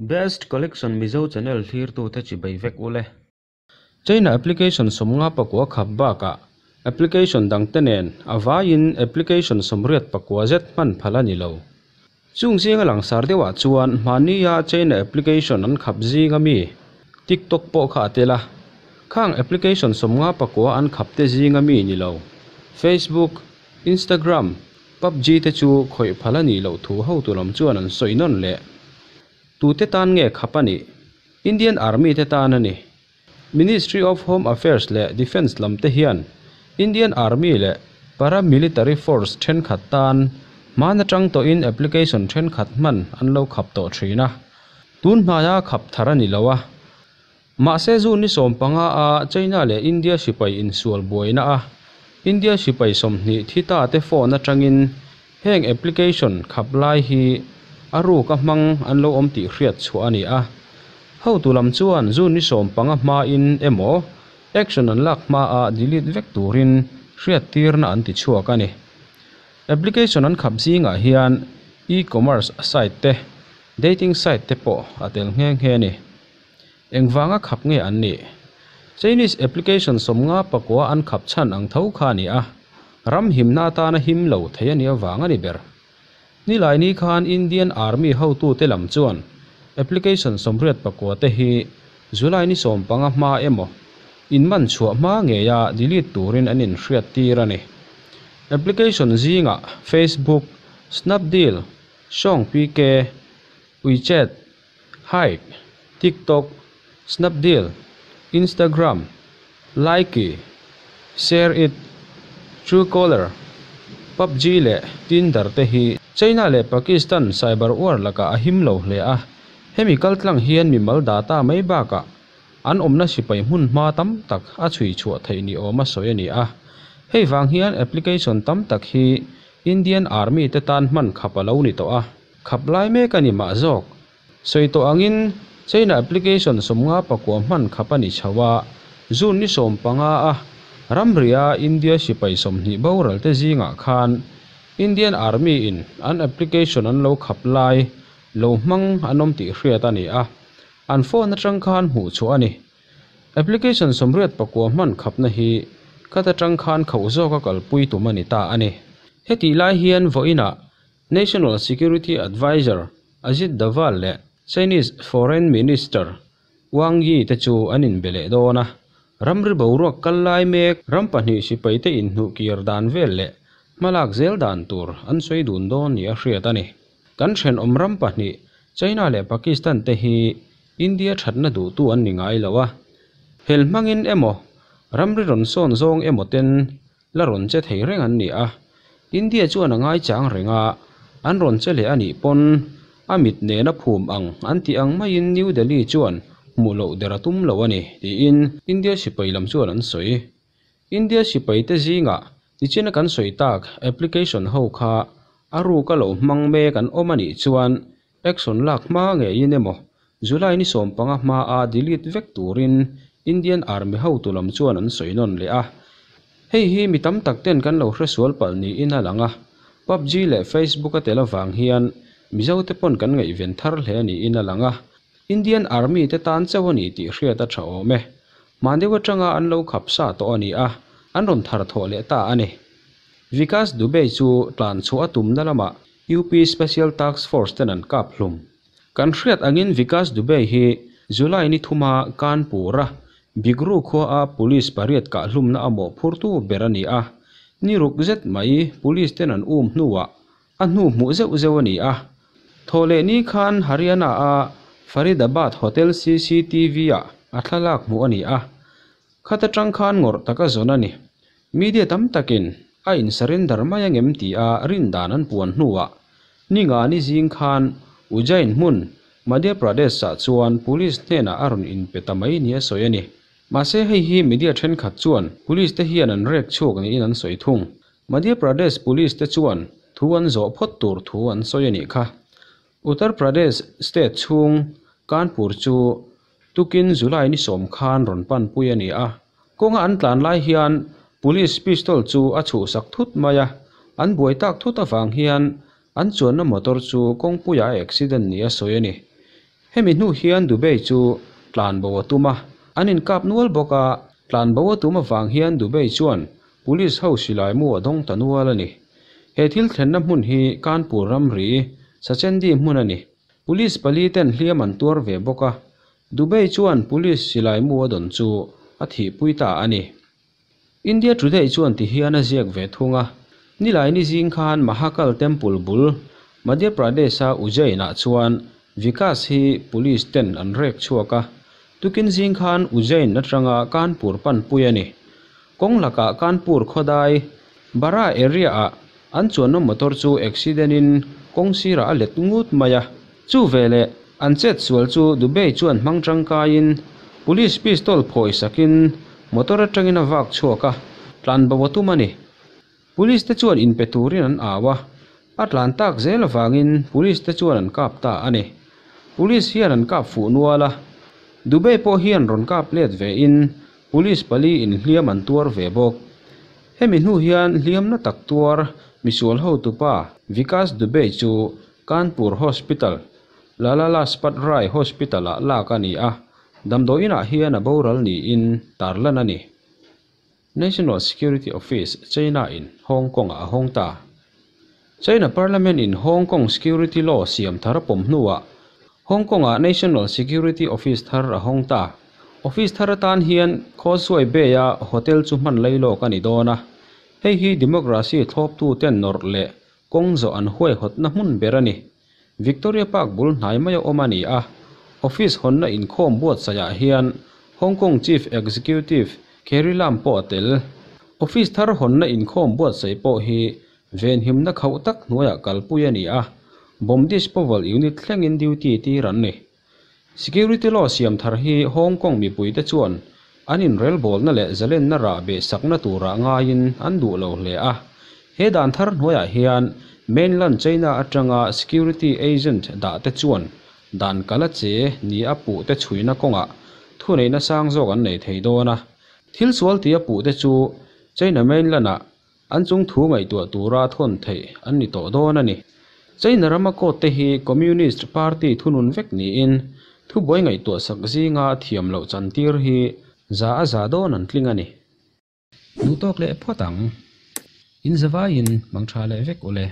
best collection mizo channel thir tu te chi bai vek ule chaina application somnga pakwa khabba ka application dang tenen à in application somriat pakwa zet man phala ni lo chung sing lang sar dewa chuan mania chaina application an khap ji ngami tiktok po kha tela khang application somnga pakwa an khap te ji ngami ni lo facebook instagram pubg te chu khoi phala ni lo thu ho tu lam chuan an soinon le ูเตตานเงขัปนีอินเดียนอาร์มีเตตานนี่มินิสทรีออฟโฮมอฟเฟอร์สและดิฟเอนซ์ลำเตฮิอันอินเดียนอาร์มีและปารามิลิตารีฟอร์สเทนขัดตานมานจังตัวอินแอปพลิเคชันเทนขัดมันอันเลวขับตัวทรีนะตูนมายาขับทารันิลาวะมาเซซูนิสอมปังอาเจน่าเละอินเดียสิไปอินสูลบอยนะอินเดียสิไปสมนิทิตาเตฟอนจังอินแห่งแอปพลิเคชันขับไล่ฮี a ru ka hmang an lo om tih hriat chhu ani a ho tu lam chuan zun ni som panga ma in emo action an lak hma a delete vek turin hriat tirna an ti chuak ani application an khap zinga ah hian e-commerce site te dating site te po atel ngeng he ni engwanga khap nge an ni Chinese application somnga pakwa an khap chan ang tho kha ni a ram himna ta na him lo thaya ni awanga ni ber ni lai ni khan indian army ho tu te lam chuan application somriat pakua te hi july ni som panga hma emo in man chhuah ma nge ya delete turin anin hriat tir ani application zinga facebook snapdeal song pk wechat hype tiktok snapdeal instagram like share it truecaller ับจีเลตินดาร์เตฮี c h น่าเลปากีสถานไซเบอร์วอร์ลักอาหิมโลเลอะเฮมิกัลตังเฮียนมีมัลดาตาไม่บ้ากะอันอมนัสิไปมุ่นมาตั้มตักอาชุยชัวไทยน่โอมาสวยนี่อะเฮฟังเฮียนแอปพลิเคชันตั้มตักฮีอินเดียนอาร์มีเตตันมันขับเลานี่ตัวอะขับไล่เมกันนี่มาจอกสวยตัวอังอิน c ชน n a แอปพลิเคชันสมงาปะกว k มันขับปนิชา i c h นน a z สมปังอะ Ramria India Sipai Somni Boral Te Zinga Khan Indian Army in an application an lo khap lai lo mang anom ti hriat ani a an phone atang khan hu chu ani application somriat pakwa man khap na hi kata tang khan khau zo ka kal pui tu mani ta ani heti lai hian voina national security advisor ajit daval le chinese foreign minister wang yi te chu anin bele dona รัมรีบรักลันไลเมกรัำปนิสิไปเตอินหุกีร์ดานเวลเล่มาลักเซลดานตูร์อันสวยดุนดอนยาเชียตันีกันเช่นอมรัำปนิจีนาเล่ปากีสถานเตฮีอินเดียชัดนัดดูตัวอนนิ่งไอละวะเฮลมังอินเอโมรัำรีรอนซอนซงเอโมเต็นลารอนเจทเฮเรงอันนี้อ่ะอินเดียจวนง่ายจางเริงอ่ะอันรอนเจเลอันนี้ปนอามิดเนนภูมิอังอันที่อังไม่ยินนิวเดลีจวน mu lo dera tum lo ani tiin india sipai lam chuan an soi india sipai gì zinga ti chena kan soi tak application ho kha aru ka lo mang me kan om ani chuan action lak ma nge in emaw july ní som panga ma a delete in indian army hậu tù làm chuan an soi non le a hei hi mi tam tak ten kan lo hresual pal ni in alanga pubg le facebook a telawang hian mizo te pon kan ngai ven thar hle ni in alanga Indian army ते तान चवनी ति ह्रिया ता छौ मे मानदेव चंगा अनलो खपसा तो अनि आ अनरोम थार Vikas ता अनि विकास दुबे छु तान छु आ तुम नलामा यूपी स्पेशल टास्क फोर्स तेन का फ्लुम कनश्रेट अगिन विकास दुबे हि जुलाई नि थुमा कानपुर बिग्रु खो आ पुलिस परियत का लुम ना अमो फुरतु बेरानी आ निरुक जेत माई पुलिस तेन अन उम नुवा अनु मु जे उ थोले नि खान हरियाणा आ Faridabad Hotel CCTV a atlalak mu ani a khata tangkhan ngor taka zonani media tam takin a in surrender mai ang emti a rin danan puan nuwa ninga ni jing khan ujain mun Madhya Pradesh sa chuan police te na arun in petamai nia soyani mase hei hi media then khat chuan police te hian an rek chuk ni in an soi thung Madhya Pradesh police te chuan thuan zo phot tur thu an soyani kha Uttar Pradesh state chung การปูจูตุกินสุไลนิสมคานรนปันปุยนี่อ่ะกงอันตรานไลเฮียนพุลิสพิสตอลจูอาชูสักทุตมายะอันบวยตักทุตฟังเฮียนอันชวนนมอเตอร์จูกงปุยาเอ็กซิเดนนีอสวยนีเฮมินูเฮียนดูเบจูตรานบวตุมาอันอินกับนวลบกะตรานบวตุมาฟังเฮียนดูเบจวนพุลิสเฮาสิไลมัวดงตะนวลนี่เฮทิลเทนน้ำมุนฮีการปูรัมรีสะเชนดีมุนนี่ police pali ten hliam an tuar ve boka dubai chuan police silai mua don chu a thi puita ani india today chuan ti hian a ziak ve thunga nilai ni zing khan mahakal temple bul madhya pradesh a ujjaina chuan vikas hi police ten an rek chuaka tukin zing khan ujjain na tanga kanpur pan puyani kong laka kanpur khodai bara area a an chuan no motor chu accident in kong sira a let ngut maya chu ve le an chet sual chu dubai chuan hmang tangka in police pistol phoi sakin motor atangin awak chhuaka tlan bawatu mani police te chuan in peturin an awa atlan tak zel wangin police te chuan an kap ta ani police hian an kap fu nuala dubai po hian ron kap let ve in police pali in hliam an tuar ve bok hemi hnu hian hliam na tak tuar misual ho tupa vikas dubai chu kanpur hospital la la la spat rai hospital la ka ni a dam do ina hi ana boral ni in tar lan ani national security office china in hong kong a hong ta china parliament in hong kong security law siam thar pom nuwa hong kong a national security office thar a hong ta office thar tan hian kho suai be ya hotel chu man l a i lo ka ni dona hei hi democracy thop tu ten nor le kong zo an huai hot na mun berani วิกตอเรียปากบุลนายมายอมานีอาออฟฟิศหนน่าอินคอมบูดสยายเฮียนฮ่องกงชีฟเอ็กซิคิวทีฟเคอรีลามโปเทลออฟฟิศทาร์หนน่าอินคอมบูดสายโอฮี เวนฮิมนักเข้าตักนัวยกัลปุยนีอาบอมดิสพาวเวลยูนิตเรงอินดิวตีตีรันเน่สกิริตี้ลอสยามทาร์ฮีฮ่องกงมีปุยเตชวน อันนินเรลบอลนั่นแหละจะเล่นนาราเบสักนัตัระง่ายินอันดูเลวเลยอะเฮดันทาร์นัวยาเฮียน mainland china atanga security agent da te chuan dan kala che ni apu te chuina konga thu nei na sang zo kan nei thei dona thil sual ti apu te chu china mainland a an chung thu ngai tu tura thon thei an ni to dona ni china rama ko te hi communist party thunun vek ni in thu boi ngai tu sak zinga thiam lo chan tir hi za a za don an tlinga ni nu tok le photang in zawa in mangtha le vek ole